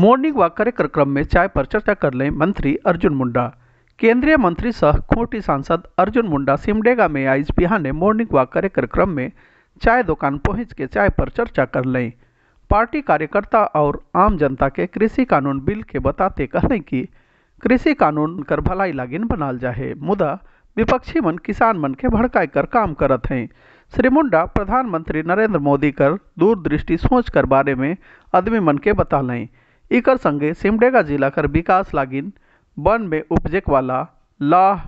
morning walk कार्यक्रम में चाय पर चर्चा कर लें मंत्री अर्जुन मुंडा केंद्रीय मंत्री सह खूंटी सांसद अर्जुन मुंडा सिमडेगा में आज बिहाने मॉर्निंग वॉक कार्यक्रम में चाय दुकान पहुंच के चाय पर चर्चा कर लें पार्टी कार्यकर्ता और आम जनता के कृषि कानून बिल के बताते कहलें कि कृषि कानून कर भलाई लागिन बनाल जाए मुदा विपक्षी मन किसान मन के भड़का कर काम करत हैं श्री मुंडा प्रधानमंत्री नरेंद्र मोदी कर दूरदृष्टि सोच कर बारे में आदमी मन के बता लें इकर संगे सिमडेगा जिला कर विकास लागिन वन में उपजेक वाला लाह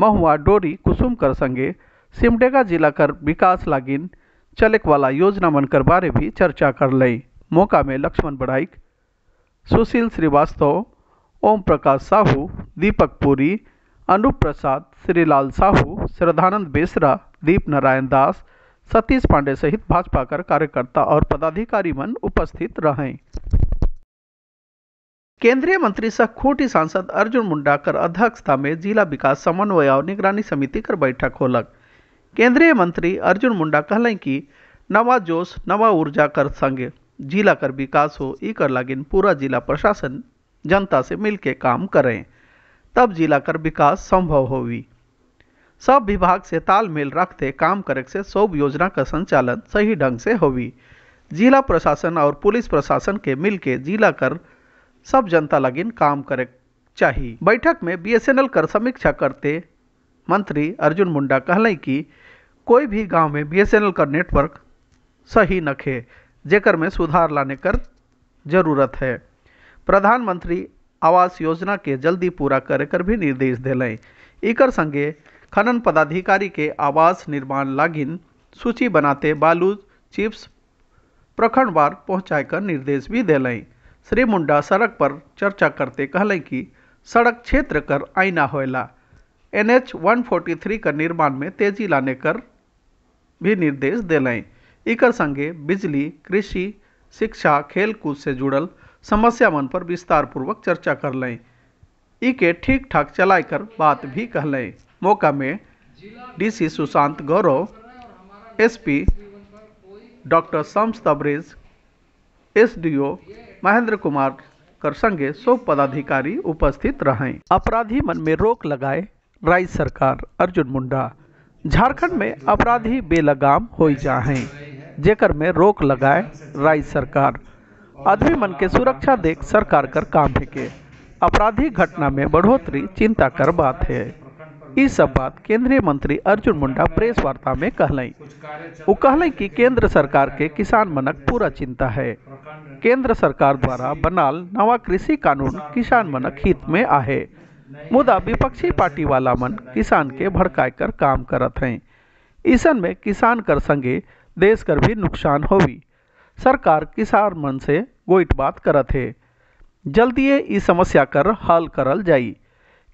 महुआ डोरी कुसुम कर संगे सिमडेगा जिला कर विकास लागिन चलेक वाला योजना मन कर बारे भी चर्चा कर लई मौका में लक्ष्मण बढ़ाइक सुशील श्रीवास्तव ओम प्रकाश साहू दीपक पुरी अनूप प्रसाद श्रीलाल साहू श्रद्धानंद बेसरा दीप नारायण दास सतीश पांडे सहित भाजपा कर कार्यकर्ता और पदाधिकारी मन उपस्थित रहें केंद्रीय मंत्री सह खूंटी सांसद अर्जुन मुंडा कर अध्यक्षता में जिला विकास समन्वय और निगरानी समिति कर बैठक होलक केंद्रीय मंत्री अर्जुन मुंडा कहलें कि नवा जोश नवा ऊर्जा कर संगे जिला कर विकास हो इकर लागिन पूरा जिला प्रशासन जनता से मिलके काम करें तब जिला कर विकास संभव होगी सब विभाग से तालमेल रखते काम करे से सब योजना का संचालन सही ढंग से होगी जिला प्रशासन और पुलिस प्रशासन के मिलके जिला कर सब जनता लगिन काम करे चाही बैठक में बीएसएनएल कर समीक्षा करते मंत्री अर्जुन मुंडा कहल कि कोई भी गांव में बीएसएनएल का नेटवर्क सही नखे जेकर में सुधार लाने कर जरूरत है प्रधानमंत्री आवास योजना के जल्दी पूरा करे कर भी निर्देश दिलें इकर संगे खनन पदाधिकारी के आवास निर्माण लागिन सूची बनाते बालू चिप्स प्रखंडवार पहुँचा कर निर्देश भी दिलें श्री मुंडा सड़क पर चर्चा करते कहलें कि सड़क क्षेत्र कर आईना होयला N H one forty three कर निर्माण में तेजी लाने कर भी निर्देश दिलें इकर संगे बिजली कृषि शिक्षा खेलकूद से जुड़ल समस्यावन पर विस्तार पूर्वक चर्चा कर लें इके ठीक ठाक चलाए कर बात भी कहलें मौका में DC Sushant Gaurav SP doctor Shams Tabrez SDO Mahendra Kumar कर संगे सौ पदाधिकारी उपस्थित रहे अपराधी मन में रोक लगाए राज्य सरकार अर्जुन मुंडा झारखंड में अपराधी बेलगाम हो जाए जेकर में रोक लगाए राज्य सरकार आदमी मन के सुरक्षा देख सरकार कर काम है के अपराधी घटना में बढ़ोतरी चिंता कर बात है इस सब बात केंद्रीय मंत्री अर्जुन मुंडा प्रेस वार्ता में कहल वो कहलें कि केंद्र सरकार के किसान मनक पूरा चिंता है केंद्र सरकार द्वारा बनाल नवा कृषि कानून किसान मन हित में आहे मुदा विपक्षी पार्टी वाला मन किसान के भड़काए कर काम करत हैं ईसन में किसान कर संगे देश कर भी नुकसान होवी सरकार किसान मन से गोइट बात करत है जल्दी इस समस्या कर हल करल जाई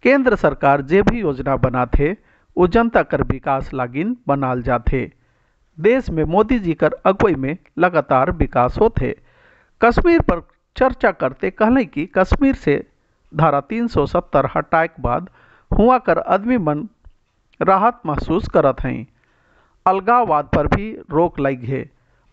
केंद्र सरकार जे भी योजना बनाते वो जनता कर विकास लागिन बनाल जाते देश में मोदी जी कर अगुवाई में लगातार विकास होते कश्मीर पर चर्चा करते कहलें कि कश्मीर से धारा 370 के बाद हुआ कर आदमी मन राहत महसूस करत हैं अलगाववाद पर भी रोक लग है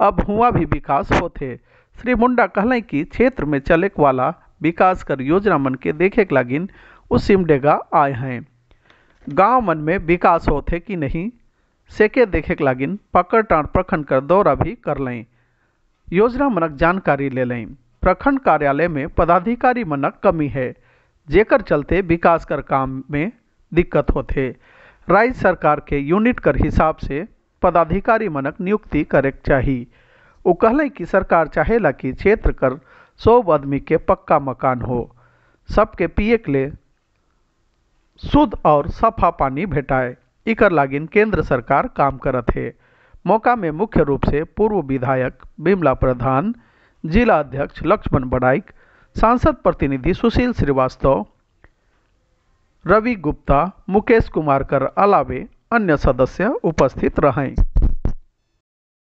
अब हुआ भी विकास होते श्री मुंडा कहलें कि क्षेत्र में चले वाला विकास कर योजना मन के देखे के लागिन वो सिमडेगा आए हैं गांव मन में विकास होते कि नहीं सेके देखे लागिन टाँड प्रखंड कर दौरा भी कर लें योजना मनक जानकारी ले लें प्रखंड कार्यालय में पदाधिकारी मनक कमी है जेकर चलते विकास कर काम में दिक्कत होते राज्य सरकार के यूनिट कर हिसाब से पदाधिकारी मनक नियुक्ति करे चाहिए वो कहलें कि सरकार चाहेला कि क्षेत्र कर सौ आदमी के पक्का मकान हो सबके पिए के लिए शुद्ध और सफा पानी भेटाए इकर लागिन केंद्र सरकार काम करत है मौका में मुख्य रूप से पूर्व विधायक बिमला प्रधान जिला अध्यक्ष लक्ष्मण बड़ाइक सांसद प्रतिनिधि सुशील श्रीवास्तव रवि गुप्ता मुकेश कुमार कर अलावे अन्य सदस्य उपस्थित रहें